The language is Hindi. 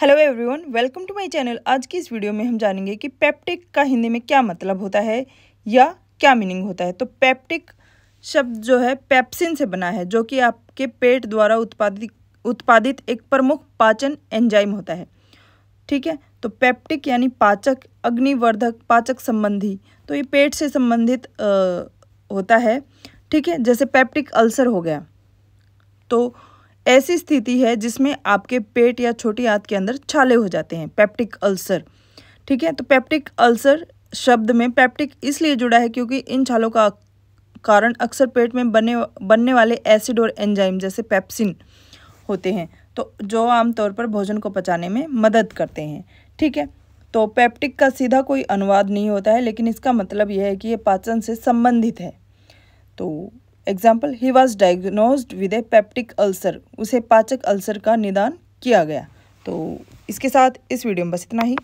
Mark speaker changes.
Speaker 1: hello everyone welcome to my channel आज की इस वीडियो में हम जानेंगे कि पेप्टिक का हिंदी में क्या मतलब होता है या क्या मीनिंग होता है तो पेप्टिक शब्द जो है पेप्सिन से बना है जो कि आपके पेट द्वारा उत्पादित उत्पादित एक प्रमुख पाचन एंजाइम होता है ठीक है तो पेप्टिक यानी पाचक अग्निवर्धक पाचक संबंधी तो ये पेट से संबंधित होता है ठीक है जैसे पैप्टिक अल्सर हो गया तो ऐसी स्थिति है जिसमें आपके पेट या छोटी आंत के अंदर छाले हो जाते हैं पेप्टिक अल्सर ठीक है तो पेप्टिक अल्सर शब्द में पेप्टिक इसलिए जुड़ा है क्योंकि इन छालों का कारण अक्सर पेट में बने बनने वाले एसिड और एंजाइम जैसे पेप्सिन होते हैं तो जो आमतौर पर भोजन को पचाने में मदद करते हैं ठीक है तो पेप्टिक का सीधा कोई अनुवाद नहीं होता है लेकिन इसका मतलब यह है कि ये पाचन से संबंधित है तो example he was diagnose with a peptic ulcer उसे पाचक अल्सर का निदान किया गया तो इसके साथ इस वीडियो में बस इतना ही